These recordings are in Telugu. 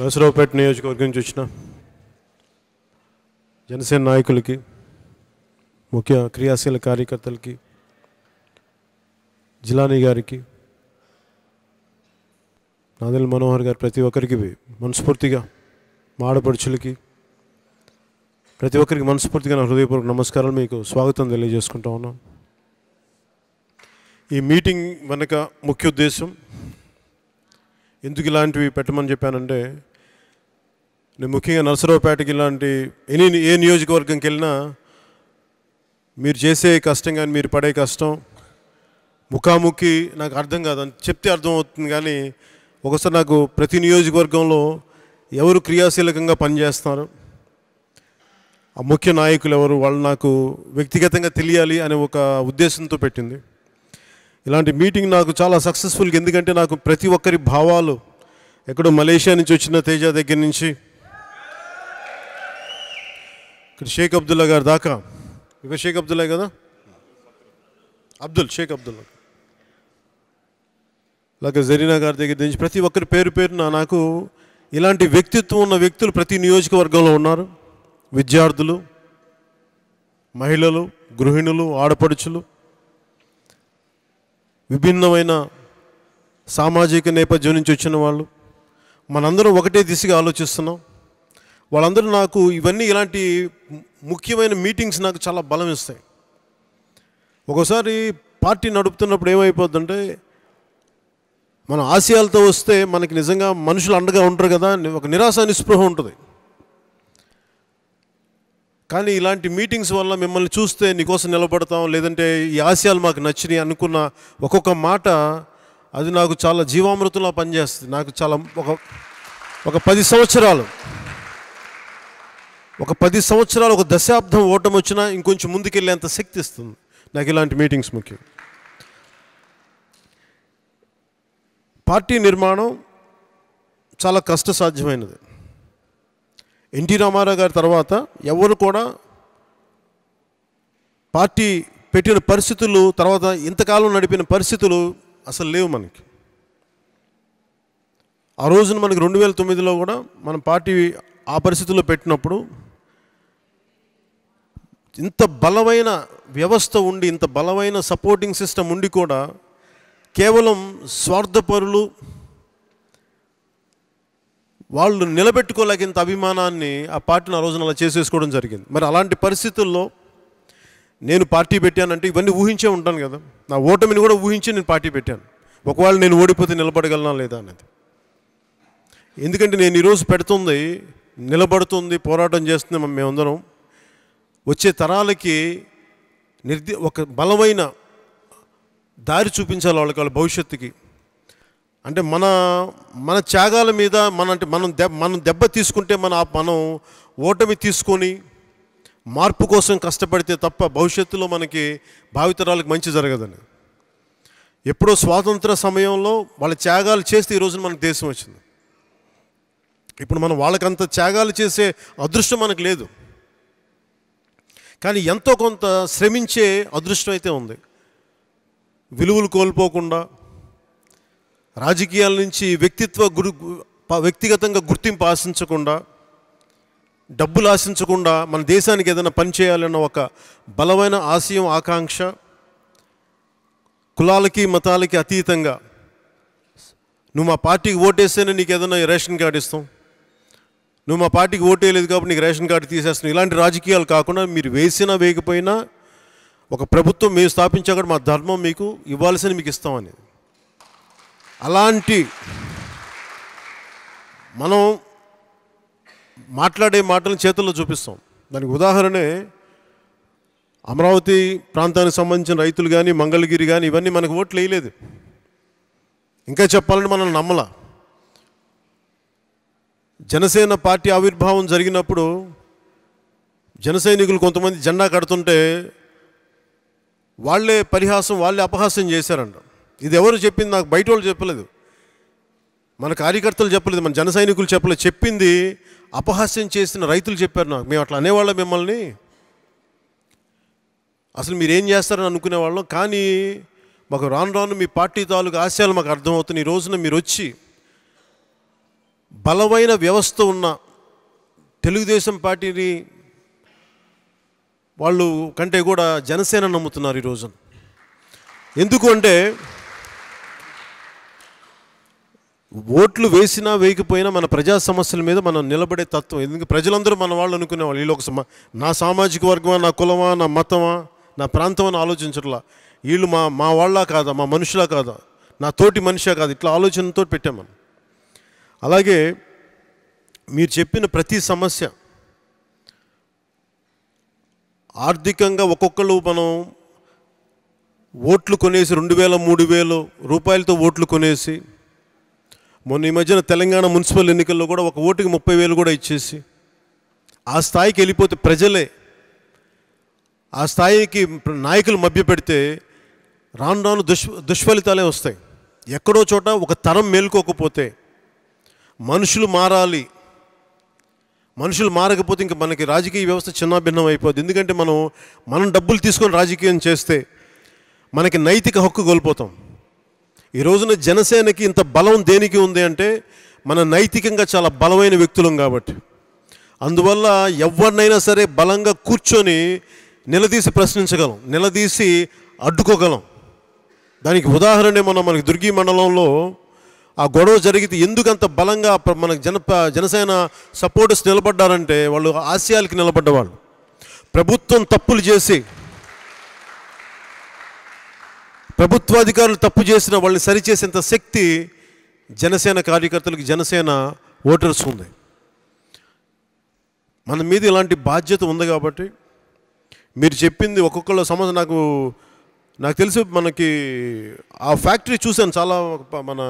నరసరావుపేట నియోజకవర్గం నుంచి వచ్చిన జనసేన నాయకులకి ముఖ్య క్రియాశీల కార్యకర్తలకి జిలానీ గారికి నాదల్ మనోహర్ గారు ప్రతి ఒక్కరికి మనస్ఫూర్తిగా మాడపడుచులకి ప్రతి ఒక్కరికి మనస్ఫూర్తిగా నా హృదయపూర్వక నమస్కారాలు మీకు స్వాగతం తెలియజేసుకుంటా ఉన్నాను ఈ మీటింగ్ వెనక ముఖ్య ఉద్దేశం ఎందుకు ఇలాంటివి పెట్టమని చెప్పానంటే నేను ముఖ్యంగా నరసరావుపేటకి ఇలాంటి ఎనీ ఏ నియోజకవర్గంకి వెళ్ళినా మీరు చేసే కష్టం కానీ మీరు పడే కష్టం ముఖాముఖి నాకు అర్థం కాదు అని చెప్తే అర్థమవుతుంది కానీ ఒకసారి నాకు ప్రతి నియోజకవర్గంలో ఎవరు క్రియాశీలకంగా పనిచేస్తున్నారు ఆ ముఖ్య నాయకులు ఎవరు వాళ్ళు నాకు వ్యక్తిగతంగా తెలియాలి అనే ఒక ఉద్దేశంతో పెట్టింది ఇలాంటి మీటింగ్ నాకు చాలా సక్సెస్ఫుల్గా ఎందుకంటే నాకు ప్రతి ఒక్కరి భావాలు ఎక్కడో మలేషియా నుంచి వచ్చిన తేజ దగ్గర నుంచి ఇక్కడ షేక్ అబ్దుల్లా గారు దాకా ఇక్కడ షేక్ అబ్దుల్లా కదా అబ్దుల్ షేక్ అబ్దుల్లా ఇలాగ జరీనా గారి దగ్గర నుంచి ప్రతి ఒక్కరి పేరు పేరున నాకు ఇలాంటి వ్యక్తిత్వం ఉన్న వ్యక్తులు ప్రతి నియోజకవర్గంలో ఉన్నారు విద్యార్థులు మహిళలు గృహిణులు ఆడపడుచులు విభిన్నమైన సామాజిక నేపథ్యం నుంచి వచ్చిన వాళ్ళు మనందరం ఒకటే దిశగా ఆలోచిస్తున్నాం వాళ్ళందరూ నాకు ఇవన్నీ ఇలాంటి ముఖ్యమైన మీటింగ్స్ నాకు చాలా బలం ఇస్తాయి ఒకసారి పార్టీ నడుపుతున్నప్పుడు ఏమైపోద్దంటే మన ఆశయాలతో వస్తే మనకి నిజంగా మనుషులు అండగా ఉంటారు కదా ఒక నిరాశ నిస్పృహ ఉంటుంది కానీ ఇలాంటి మీటింగ్స్ వల్ల మిమ్మల్ని చూస్తే నీకోసం నిలబడతాం లేదంటే ఈ ఆశయాలు మాకు నచ్చినాయి అనుకున్న ఒక్కొక్క మాట అది నాకు చాలా జీవామృతంలో పనిచేస్తుంది నాకు చాలా ఒక ఒక పది సంవత్సరాలు ఒక పది సంవత్సరాలు ఒక దశాబ్దం ఓటం వచ్చినా ఇంకొంచెం ముందుకెళ్ళేంత శక్తి ఇస్తుంది నాకు ఇలాంటి మీటింగ్స్ ముఖ్యం పార్టీ నిర్మాణం చాలా కష్టసాధ్యమైనది ఎన్టీ రామారావు గారి తర్వాత ఎవరు కూడా పార్టీ పెట్టిన పరిస్థితులు తర్వాత ఇంతకాలం నడిపిన పరిస్థితులు అసలు లేవు మనకి ఆ రోజున మనకి రెండు వేల తొమ్మిదిలో కూడా మనం పార్టీ ఆ పరిస్థితుల్లో పెట్టినప్పుడు ఇంత బలమైన వ్యవస్థ ఉండి ఇంత బలమైన సపోర్టింగ్ సిస్టమ్ ఉండి కూడా కేవలం స్వార్థపరులు వాళ్ళు నిలబెట్టుకోలేకంత అభిమానాన్ని ఆ పార్టీని ఆ రోజున అలా చేసేసుకోవడం జరిగింది మరి అలాంటి పరిస్థితుల్లో నేను పార్టీ పెట్టానంటే ఇవన్నీ ఊహించే ఉంటాను కదా నా ఓటమిని కూడా ఊహించి నేను పార్టీ పెట్టాను ఒకవేళ నేను ఓడిపోతే నిలబడగలనా లేదా అనేది ఎందుకంటే నేను ఈరోజు పెడుతుంది నిలబడుతుంది పోరాటం చేస్తున్నాం మేమందరం వచ్చే తరాలకి నిర్ది ఒక బలమైన దారి చూపించాలి వాళ్ళకి వాళ్ళ భవిష్యత్తుకి అంటే మన మన త్యాగాల మీద మన అంటే మనం దెబ్బ మనం దెబ్బ తీసుకుంటే మన మనం ఓటమి తీసుకొని మార్పు కోసం కష్టపడితే తప్ప భవిష్యత్తులో మనకి భావితరాలకు మంచి జరగదని ఎప్పుడో స్వాతంత్ర సమయంలో వాళ్ళ త్యాగాలు చేస్తే ఈరోజు మనకు దేశం వచ్చింది ఇప్పుడు మనం వాళ్ళకంత త్యాగాలు చేసే అదృష్టం మనకు లేదు కానీ ఎంతో కొంత శ్రమించే అదృష్టం అయితే ఉంది విలువలు కోల్పోకుండా రాజకీయాల నుంచి వ్యక్తిత్వ గురు వ్యక్తిగతంగా గుర్తింపు ఆశించకుండా డబ్బులు ఆశించకుండా మన దేశానికి ఏదైనా పని చేయాలన్న ఒక బలమైన ఆశయం ఆకాంక్ష కులాలకి మతాలకి అతీతంగా నువ్వు మా పార్టీకి ఓటేస్తేనే నీకు ఏదైనా రేషన్ కార్డు ఇస్తాం నువ్వు మా పార్టీకి ఓటేయలేదు కాబట్టి నీకు రేషన్ కార్డు తీసేస్తున్నావు ఇలాంటి రాజకీయాలు కాకుండా మీరు వేసినా వేయకపోయినా ఒక ప్రభుత్వం మేము స్థాపించాక మా ధర్మం మీకు ఇవ్వాల్సిన మీకు ఇస్తామనేది అలాంటి మనం మాట్లాడే మాటలను చేతుల్లో చూపిస్తాం దానికి ఉదాహరణే అమరావతి ప్రాంతానికి సంబంధించిన రైతులు కానీ మంగళగిరి కానీ ఇవన్నీ మనకు ఓట్లు వేయలేదు ఇంకా చెప్పాలంటే మనం నమ్మల జనసేన పార్టీ ఆవిర్భావం జరిగినప్పుడు జనసైనికులు కొంతమంది జెండా కడుతుంటే వాళ్ళే పరిహాసం వాళ్ళే అపహాసం చేశారంట ఇది ఎవరు చెప్పింది నాకు బయట వాళ్ళు చెప్పలేదు మన కార్యకర్తలు చెప్పలేదు మన జన సైనికులు చెప్పలేదు చెప్పింది అపహాస్యం చేసిన రైతులు చెప్పారు నాకు మేము అట్లా అనేవాళ్ళం మిమ్మల్ని అసలు మీరేం చేస్తారని వాళ్ళం కానీ మాకు రాను రాను మీ పార్టీ తాలూకు ఆశయాలు మాకు అర్థమవుతున్నాయి ఈ రోజున మీరు వచ్చి బలమైన వ్యవస్థ ఉన్న తెలుగుదేశం పార్టీని వాళ్ళు కంటే కూడా జనసేన నమ్ముతున్నారు ఈ ఎందుకు అంటే ఓట్లు వేసినా వేయకపోయినా మన ప్రజా సమస్యల మీద మనం నిలబడే తత్వం ఎందుకంటే ప్రజలందరూ మన వాళ్ళు అనుకునేవాళ్ళు వీళ్ళు లోక సమా నా సామాజిక వర్గమా నా కులమా నా మతమా నా ప్రాంతం అని ఆలోచించట్లా వీళ్ళు మా మా వాళ్ళ కాదా మా మనుషులా కాదా నా తోటి మనిషే కాదు ఇట్లా ఆలోచనతో పెట్టాం మనం అలాగే మీరు చెప్పిన ప్రతి సమస్య ఆర్థికంగా ఒక్కొక్కళ్ళు మనం ఓట్లు కొనేసి రెండు వేల మూడు వేలు రూపాయలతో ఓట్లు కొనేసి మొన్న ఈ మధ్యన తెలంగాణ మున్సిపల్ ఎన్నికల్లో కూడా ఒక ఓటుకి ముప్పై వేలు కూడా ఇచ్చేసి ఆ స్థాయికి వెళ్ళిపోతే ప్రజలే ఆ స్థాయికి నాయకులు మభ్య పెడితే రాను రాను దుష్ దుష్ఫలితాలే వస్తాయి ఎక్కడో చోట ఒక తరం మేల్కోకపోతే మనుషులు మారాలి మనుషులు మారకపోతే ఇంక మనకి రాజకీయ వ్యవస్థ చిన్నాభిన్నం అయిపోద్ది ఎందుకంటే మనం మనం డబ్బులు తీసుకొని రాజకీయం చేస్తే మనకి నైతిక హక్కు కోల్పోతాం ఈ రోజున జనసేనకి ఇంత బలం దేనికి ఉంది అంటే మన నైతికంగా చాలా బలమైన వ్యక్తులం కాబట్టి అందువల్ల ఎవరినైనా సరే బలంగా కూర్చొని నిలదీసి ప్రశ్నించగలం నిలదీసి అడ్డుకోగలం దానికి ఉదాహరణ మనం మనకి దుర్గి మండలంలో ఆ గొడవ జరిగితే ఎందుకంత బలంగా మనకు జన జనసేన సపోర్టర్స్ నిలబడ్డారంటే వాళ్ళు ఆశయాలకి నిలబడ్డవాళ్ళు ప్రభుత్వం తప్పులు చేసి ప్రభుత్వాధికారులు తప్పు చేసిన వాళ్ళని సరిచేసేంత శక్తి జనసేన కార్యకర్తలకు జనసేన ఓటర్స్ ఉంది మన మీద ఇలాంటి బాధ్యత ఉంది కాబట్టి మీరు చెప్పింది ఒక్కొక్కళ్ళ సమస్య నాకు నాకు తెలిసి మనకి ఆ ఫ్యాక్టరీ చూశాను చాలా మన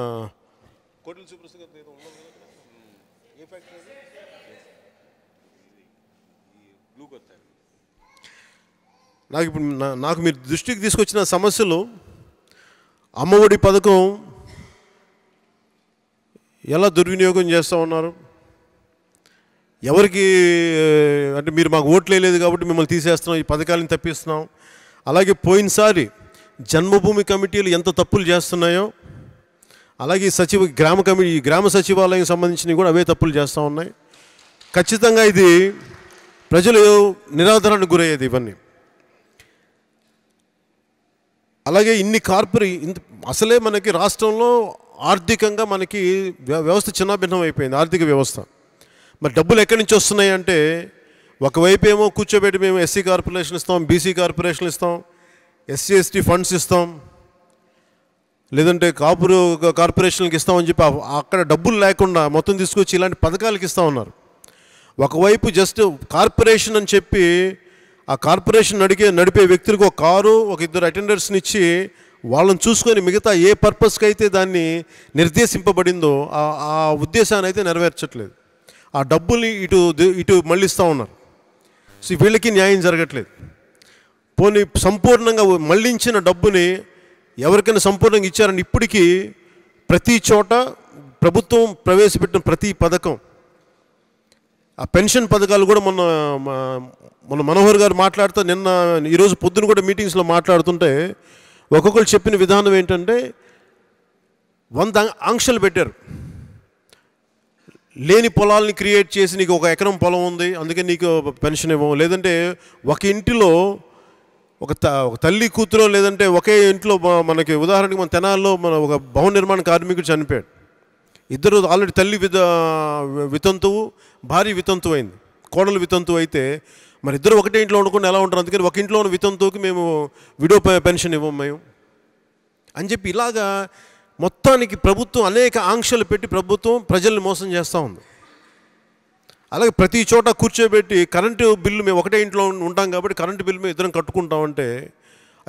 నాకు ఇప్పుడు నాకు మీరు దృష్టికి తీసుకొచ్చిన సమస్యలు అమ్మఒడి పథకం ఎలా దుర్వినియోగం చేస్తూ ఉన్నారు ఎవరికి అంటే మీరు మాకు ఓట్లేదు కాబట్టి మిమ్మల్ని తీసేస్తున్నాం ఈ పథకాలను తప్పిస్తున్నాం అలాగే పోయినసారి జన్మభూమి కమిటీలు ఎంత తప్పులు చేస్తున్నాయో అలాగే సచివ గ్రామ కమిటీ గ్రామ సచివాలయం సంబంధించినవి కూడా అవే తప్పులు చేస్తూ ఉన్నాయి ఖచ్చితంగా ఇది ప్రజలు నిరాదరణకు గురయ్యేది ఇవన్నీ అలాగే ఇన్ని కార్పొరే అసలే మనకి రాష్ట్రంలో ఆర్థికంగా మనకి వ్యవస్థ చిన్నభిన్నం అయిపోయింది ఆర్థిక వ్యవస్థ మరి డబ్బులు ఎక్కడి నుంచి వస్తున్నాయి అంటే ఒకవైపు ఏమో కూర్చోబెట్టి మేము ఎస్సీ కార్పొరేషన్ ఇస్తాం బీసీ కార్పొరేషన్ ఇస్తాం ఎస్సీ ఎస్టీ ఫండ్స్ ఇస్తాం లేదంటే కాపురు కార్పొరేషన్కి ఇస్తామని చెప్పి అక్కడ డబ్బులు లేకుండా మొత్తం తీసుకొచ్చి ఇలాంటి పథకాలకు ఇస్తా ఉన్నారు ఒకవైపు జస్ట్ కార్పొరేషన్ అని చెప్పి ఆ కార్పొరేషన్ నడిగే నడిపే వ్యక్తులకు ఒక కారు ఒక ఇద్దరు అటెండర్స్ని ఇచ్చి వాళ్ళని చూసుకొని మిగతా ఏ పర్పస్కి అయితే దాన్ని నిర్దేశింపబడిందో ఆ ఉద్దేశాన్ని అయితే నెరవేర్చట్లేదు ఆ డబ్బుల్ని ఇటు ఇటు మళ్ళిస్తూ ఉన్నారు సో వీళ్ళకి న్యాయం జరగట్లేదు పోనీ సంపూర్ణంగా మళ్ళించిన డబ్బుని ఎవరికైనా సంపూర్ణంగా ఇచ్చారని ఇప్పటికీ ప్రతి చోట ప్రభుత్వం ప్రవేశపెట్టిన ప్రతి పథకం ఆ పెన్షన్ పథకాలు కూడా మొన్న మొన్న మనోహర్ గారు మాట్లాడుతూ నిన్న ఈరోజు పొద్దున కూడా మీటింగ్స్లో మాట్లాడుతుంటే ఒక్కొక్కరు చెప్పిన విధానం ఏంటంటే వంద ఆంక్షలు పెట్టారు లేని పొలాలని క్రియేట్ చేసి నీకు ఒక ఎకరం పొలం ఉంది అందుకే నీకు పెన్షన్ ఇవ్వం లేదంటే ఒక ఇంటిలో ఒక త ఒక తల్లి కూతురు లేదంటే ఒకే ఇంట్లో మనకి ఉదాహరణకి మన తెనాల్లో మన ఒక భవన నిర్మాణ కార్మికుడు చనిపోయాడు ఇద్దరు ఆల్రెడీ తల్లి విత వితంతువు భార్య వితంతువు అయింది కోడలు వితంతువు అయితే మరి ఇద్దరు ఒకటే ఇంట్లో వండుకుని ఎలా ఉంటారు అందుకని ఒక ఇంట్లో ఉన్న వితంతువుకి మేము విడో పెన్షన్ ఇవ్వం మేము అని చెప్పి ఇలాగా మొత్తానికి ప్రభుత్వం అనేక ఆంక్షలు పెట్టి ప్రభుత్వం ప్రజల్ని మోసం చేస్తూ ఉంది అలాగే ప్రతి చోట కూర్చోబెట్టి కరెంటు బిల్లు మేము ఒకటే ఇంట్లో ఉంటాం కాబట్టి కరెంటు బిల్లు మేము ఇద్దరం కట్టుకుంటామంటే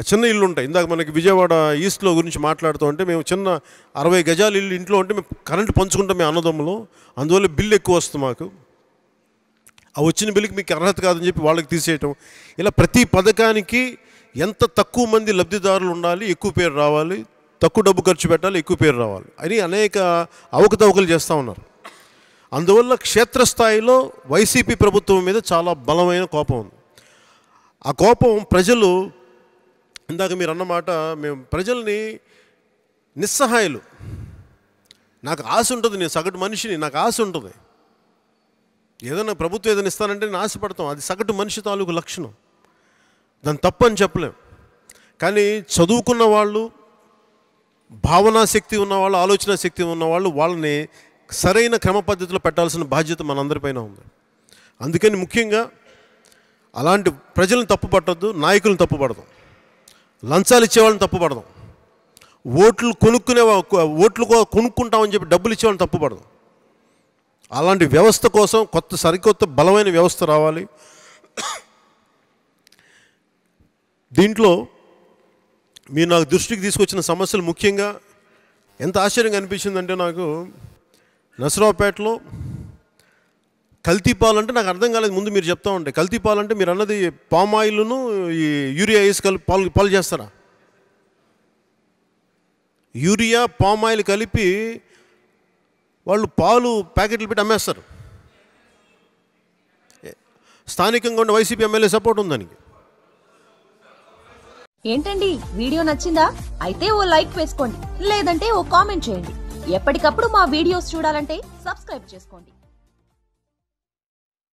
చిన్న ఇల్లు ఉంటాయి ఇందాక మనకి విజయవాడ ఈస్ట్లో గురించి మాట్లాడుతూ ఉంటే మేము చిన్న అరవై గజాల ఇల్లు ఇంట్లో ఉంటే మేము కరెంట్ పంచుకుంటాం మేము అన్నదమ్ములు అందువల్ల బిల్లు ఎక్కువ వస్తుంది మాకు ఆ వచ్చిన బిల్లుకి మీకు అర్హత కాదని చెప్పి వాళ్ళకి తీసేయటం ఇలా ప్రతి పథకానికి ఎంత తక్కువ మంది లబ్ధిదారులు ఉండాలి ఎక్కువ పేరు రావాలి తక్కువ డబ్బు ఖర్చు పెట్టాలి ఎక్కువ పేరు రావాలి అని అనేక అవకతవకలు చేస్తూ ఉన్నారు అందువల్ల క్షేత్రస్థాయిలో వైసీపీ ప్రభుత్వం మీద చాలా బలమైన కోపం ఉంది ఆ కోపం ప్రజలు ఇందాక మీరు అన్నమాట మేము ప్రజల్ని నిస్సహాయులు నాకు ఆశ ఉంటుంది నేను సగటు మనిషిని నాకు ఆశ ఉంటుంది ఏదైనా ప్రభుత్వం ఏదైనా ఇస్తానంటే నేను ఆశపడతాం అది సగటు మనిషి తాలూకు లక్షణం దాని తప్పని చెప్పలేం కానీ చదువుకున్న వాళ్ళు భావనా శక్తి ఉన్నవాళ్ళు ఆలోచన శక్తి ఉన్నవాళ్ళు వాళ్ళని సరైన క్రమ పద్ధతిలో పెట్టాల్సిన బాధ్యత మనందరిపైన ఉంది అందుకని ముఖ్యంగా అలాంటి ప్రజలను తప్పు పట్టద్దు నాయకులను పడదాం లంచాలు ఇచ్చేవాళ్ళని తప్పుపడదాం ఓట్లు కొనుక్కునే ఓట్లు కొనుక్కుంటామని చెప్పి డబ్బులు ఇచ్చేవాళ్ళని తప్పుపడదాం అలాంటి వ్యవస్థ కోసం కొత్త సరికొత్త బలమైన వ్యవస్థ రావాలి దీంట్లో మీరు నాకు దృష్టికి తీసుకొచ్చిన సమస్యలు ముఖ్యంగా ఎంత ఆశ్చర్యంగా అనిపించిందంటే నాకు నసరావుపేటలో కల్తీ పాలంటే నాకు అర్థం కాలేదు ముందు మీరు చెప్తా ఉంటే కల్తీ పాలంటే మీరు అన్నది పామ్ ఆయిల్ను ఈ యూరియా వేసి కలిపి పాలు పాలు చేస్తారా యూరియా పామ్ ఆయిల్ కలిపి వాళ్ళు పాలు ప్యాకెట్లు పెట్టి అమ్మేస్తారు స్థానికంగా ఉన్న వైసీపీ ఎమ్మెల్యే సపోర్ట్ దానికి ఏంటండి వీడియో నచ్చిందా అయితే ఓ లైక్ వేసుకోండి లేదంటే ఓ కామెంట్ చేయండి ఎప్పటికప్పుడు మా వీడియోస్ చూడాలంటే సబ్స్క్రైబ్ చేసుకోండి